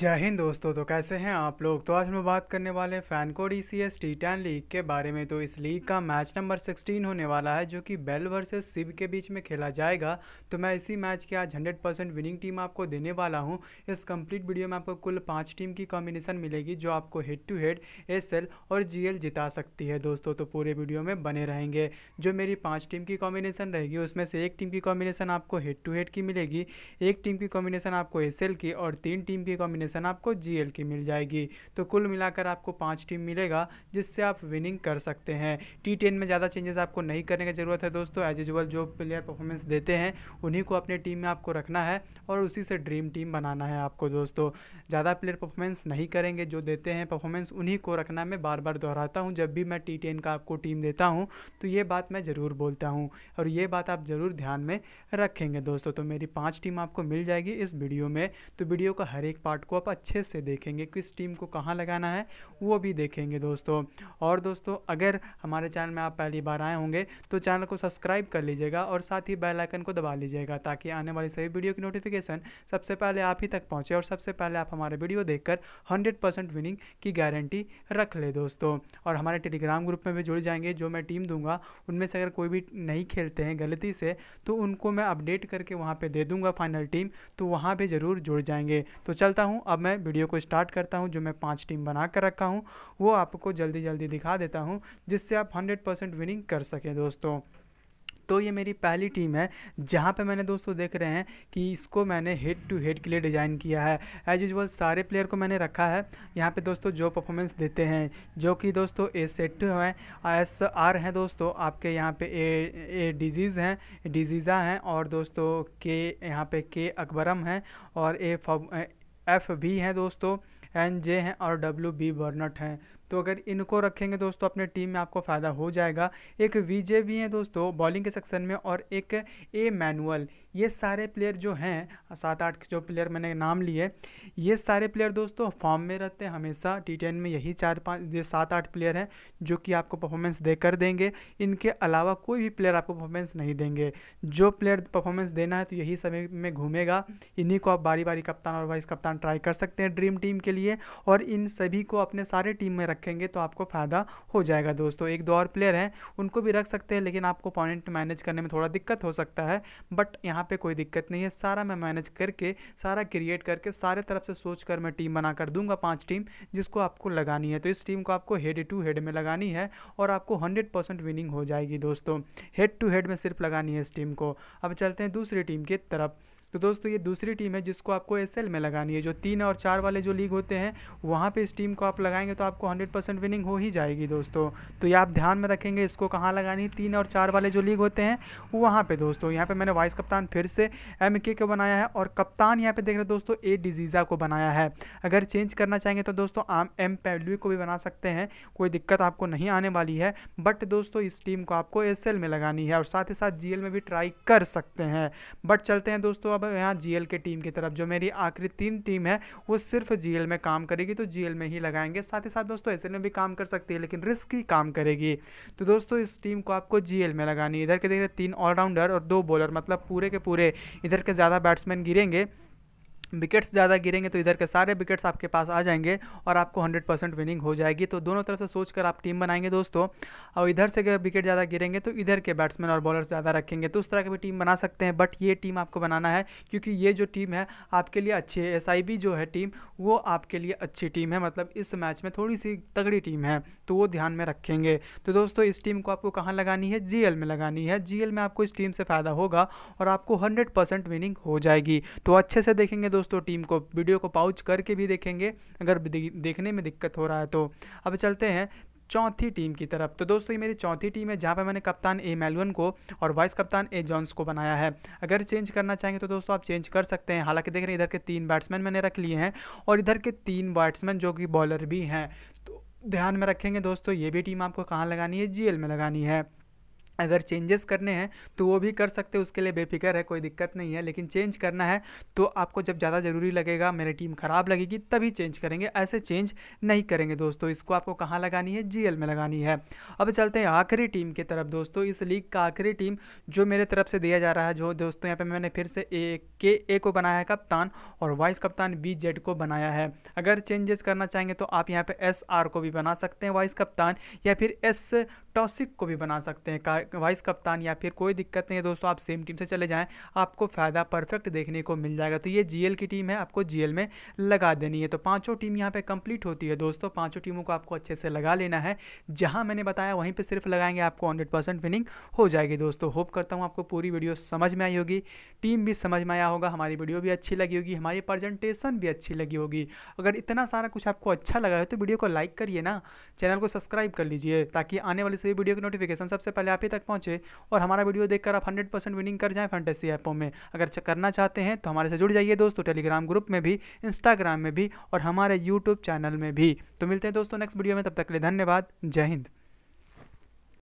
जय हिंद दोस्तों तो कैसे हैं आप लोग तो आज हम बात करने वाले FanCode E C S T ten league के बारे में तो इस लीग का मैच नंबर 16 होने वाला है जो कि बेल वर्सेस सिब के बीच में खेला जाएगा तो मैं इसी मैच की आज 100 परसेंट विनिंग टीम आपको देने वाला हूं इस कंप्लीट वीडियो में आपको कुल पाँच टीम की कॉम्बिनेशन मिलेगी जो आपको head to head S L और जी एल जिता सकती है दोस्तों तो पूरे वीडियो में बने रहेंगे जो मेरी पाँच टीम की कॉम्बिनेशन रहेगी उसमें से एक टीम की कॉम्बिनेशन आपको हेड टू हेड की मिलेगी एक टीम की कॉम्बिनेशन आपको एस एल की और तीन टीम की कॉम्बिनेशन कॉम्बिनेशन आपको जी की मिल जाएगी तो कुल मिलाकर आपको पाँच टीम मिलेगा जिससे आप विनिंग कर सकते हैं टी टेन में ज़्यादा चेंजेस आपको नहीं करने की ज़रूरत है दोस्तों एज यूजल जो प्लेयर परफॉर्मेंस देते हैं उन्हीं को अपने टीम में आपको रखना है और उसी से ड्रीम टीम बनाना है आपको दोस्तों ज़्यादा प्लेयर परफॉर्मेंस नहीं करेंगे जो देते हैं परफॉर्मेंस उन्हीं को रखना मैं बार बार दोहराता हूँ जब भी मैं टी टेन का आपको टीम देता हूँ तो ये बात मैं ज़रूर बोलता हूँ और ये बात आप ज़रूर ध्यान में रखेंगे दोस्तों तो मेरी पाँच टीम आपको मिल जाएगी इस वीडियो में तो वीडियो का हर एक पार्ट को आप अच्छे से देखेंगे किस टीम को कहाँ लगाना है वो भी देखेंगे दोस्तों और दोस्तों अगर हमारे चैनल में आप पहली बार आए होंगे तो चैनल को सब्सक्राइब कर लीजिएगा और साथ ही बेल आइकन को दबा लीजिएगा ताकि आने वाली सभी वीडियो की नोटिफिकेशन सबसे पहले आप ही तक पहुँचे और सबसे पहले आप हमारे वीडियो देखकर हंड्रेड परसेंट विनिंग की गारंटी रख ले दोस्तों और हमारे टेलीग्राम ग्रुप में भी जुड़ जाएंगे जो मैं टीम दूंगा उनमें से अगर कोई भी नहीं खेलते हैं गलती से तो उनको मैं अपडेट करके वहाँ पर दे दूँगा फाइनल टीम तो वहाँ पर ज़रूर जुड़ जाएंगे तो चलता हूँ हूँ अब मैं वीडियो को स्टार्ट करता हूँ जो मैं पाँच टीम बना कर रखा हूँ वो आपको जल्दी जल्दी दिखा देता हूँ जिससे आप हंड्रेड परसेंट विनिंग कर सकें दोस्तों तो ये मेरी पहली टीम है जहाँ पे मैंने दोस्तों देख रहे हैं कि इसको मैंने हेड टू हेड के लिए डिज़ाइन किया है एज यूजल सारे प्लेयर को मैंने रखा है यहाँ पे दोस्तों जो परफॉर्मेंस देते हैं जो कि दोस्तों ए सेट हैं एस आर हैं दोस्तों आपके यहाँ पे ए ए डिजीज़ हैं डिजीज़ा हैं और दोस्तों के यहाँ पे के अकबरम हैं और ए एफ भी हैं दोस्तों एन जे हैं और डब्ल्यू बी बर्नट हैं तो अगर इनको रखेंगे दोस्तों अपने टीम में आपको फ़ायदा हो जाएगा एक वीजे भी हैं दोस्तों बॉलिंग के सेक्शन में और एक ए मैनुअल ये सारे प्लेयर जो हैं सात आठ जो प्लेयर मैंने नाम लिए ये सारे प्लेयर दोस्तों फॉर्म में रहते हैं हमेशा टी टेन में यही चार पाँच ये सात आठ प्लेयर हैं जो कि आपको परफॉर्मेंस दे कर देंगे इनके अलावा कोई भी प्लेयर आपको परफॉर्मेंस नहीं देंगे जो प्लेयर परफॉर्मेंस देना है तो यही समय में घूमेगा इन्हीं को आप बारी बारी कप्तान और वाइस कप्तान ट्राई कर सकते हैं ड्रीम टीम के लिए और इन सभी को अपने सारे टीम में रख रखेंगे तो आपको फ़ायदा हो जाएगा दोस्तों एक दो और प्लेयर हैं उनको भी रख सकते हैं लेकिन आपको अपॉइंट मैनेज करने में थोड़ा दिक्कत हो सकता है बट यहाँ पर कोई दिक्कत नहीं है सारा मैं मैनेज करके सारा क्रिएट करके सारे तरफ से सोच कर मैं टीम बना कर दूंगा पाँच टीम जिसको आपको लगानी है तो इस टीम को आपको हेड टू हेड में लगानी है और आपको हंड्रेड परसेंट विनिंग हो जाएगी दोस्तों हेड टू हेड में सिर्फ लगानी है इस टीम को अब चलते हैं दूसरी टीम की तरफ तो दोस्तों ये दूसरी टीम है जिसको आपको एस में लगानी है जो तीन और चार वाले जो लीग होते हैं वहाँ पे इस टीम को आप लगाएंगे तो आपको हंड्रेड परसेंट विनिंग हो ही जाएगी दोस्तों तो ये आप ध्यान में रखेंगे इसको कहाँ लगानी तीन और चार वाले जो लीग होते हैं वहाँ पर दोस्तों यहाँ पर मैंने वाइस कप्तान फिर से एम के को बनाया है और कप्तान यहाँ पर देख रहे दोस्तों ए डिजीज़ा को बनाया है अगर चेंज करना चाहेंगे तो दोस्तों आम एम पैल्यू को भी बना सकते हैं कोई दिक्कत आपको नहीं आने वाली है बट दोस्तों इस टीम को आपको एस में लगानी है और साथ ही साथ जी में भी ट्राई कर सकते हैं बट चलते हैं दोस्तों अब यहाँ जी के टीम की तरफ जो मेरी आखिरी तीन टीम है वो सिर्फ जी में काम करेगी तो जी में ही लगाएंगे साथ ही साथ दोस्तों पैसे में भी काम कर सकती है लेकिन रिस्क ही काम करेगी तो दोस्तों इस टीम को आपको जी में लगानी है इधर के देख रहे तीन ऑलराउंडर और दो बॉलर मतलब पूरे के पूरे इधर के ज़्यादा बैट्समैन गिरेंगे विकेट्स ज़्यादा गिरेंगे तो इधर के सारे विकेट्स आपके पास आ जाएंगे और आपको हंड्रेड परसेंट विनिंग हो जाएगी तो दोनों तरफ से सोच कर आप टीम बनाएंगे दोस्तों और इधर से अगर विकेट ज़्यादा गिरेंगे तो इधर के बैट्समैन और बॉलर ज़्यादा रखेंगे तो उस तरह की भी टीम बना सकते हैं बट ये टीम आपको बनाना है क्योंकि ये जो टीम है आपके लिए अच्छी है एस जो है टीम वो आपके लिए अच्छी टीम है मतलब इस मैच में थोड़ी सी तगड़ी टीम है तो वो ध्यान में रखेंगे तो दोस्तों इस टीम को आपको कहाँ लगानी है जी में लगानी है जी में आपको इस टीम से फ़ायदा होगा और आपको हंड्रेड विनिंग हो जाएगी तो अच्छे से देखेंगे दोस्तों दोस्तों टीम को वीडियो को पाउच करके भी देखेंगे अगर देखने में दिक्कत हो रहा है तो अब चलते हैं चौथी टीम की तरफ तो दोस्तों ये मेरी चौथी टीम है जहाँ पर मैंने कप्तान ए मेलवन को और वाइस कप्तान ए जॉन्स को बनाया है अगर चेंज करना चाहेंगे तो दोस्तों आप चेंज कर सकते हैं हालांकि देख रहे हैं इधर के तीन बैट्समैन मैंने रख लिए हैं और इधर के तीन बैट्समैन जो कि बॉलर भी हैं तो ध्यान में रखेंगे दोस्तों ये भी टीम आपको कहाँ लगानी है जी में लगानी है अगर चेंजेस करने हैं तो वो भी कर सकते हैं उसके लिए बेफिक्र है कोई दिक्कत नहीं है लेकिन चेंज करना है तो आपको जब ज़्यादा ज़रूरी लगेगा मेरी टीम ख़राब लगेगी तभी चेंज करेंगे ऐसे चेंज नहीं करेंगे दोस्तों इसको आपको कहाँ लगानी है जी में लगानी है अब चलते हैं आखिरी टीम की तरफ दोस्तों इस लीग का आखिरी टीम जो मेरे तरफ से दिया जा रहा है जो दोस्तों यहाँ पर मैंने फिर से ए के ए को बनाया है कप्तान और वाइस कप्तान बी जेड को बनाया है अगर चेंजेस करना चाहेंगे तो आप यहाँ पर एस आर को भी बना सकते हैं वाइस कप्तान या फिर एस टॉसिक को भी बना सकते हैं वाइस कप्तान या फिर कोई दिक्कत नहीं है दोस्तों आप सेम टीम से चले जाएँ आपको फ़ायदा परफेक्ट देखने को मिल जाएगा तो ये जी की टीम है आपको जी में लगा देनी है तो पाँचों टीम यहाँ पर कंप्लीट होती है दोस्तों पाँचों टीमों को आपको अच्छे से लगा लेना है जहाँ मैंने बताया वहीं पर सिर्फ लगाएंगे आपको हंड्रेड विनिंग हो जाएगी दोस्तों होप करता हूँ आपको पूरी वीडियो समझ में आई होगी टीम भी समझ में आया होगा हमारी वीडियो भी अच्छी लगी होगी हमारी प्रेजेंटेशन भी अच्छी लगी होगी अगर इतना सारा कुछ आपको अच्छा लगा है तो वीडियो को लाइक करिए ना चैनल को सब्सक्राइब कर लीजिए ताकि आने वाली सभी वीडियो की नोटिफिकेशन सबसे पहले आप ही तक पहुँचे और हमारा वीडियो देखकर आप हंड्रेड परसेंट विनिंग कर जाएँ फैंटेसी ऐपों में अगर करना चाहते हैं तो हमारे से जुड़ जाइए दोस्तों टेलीग्राम ग्रुप में भी इंस्टाग्राम में भी और हमारे यूट्यूब चैनल में भी तो मिलते हैं दोस्तों नेक्स्ट वीडियो में तब तक के लिए धन्यवाद जय हिंद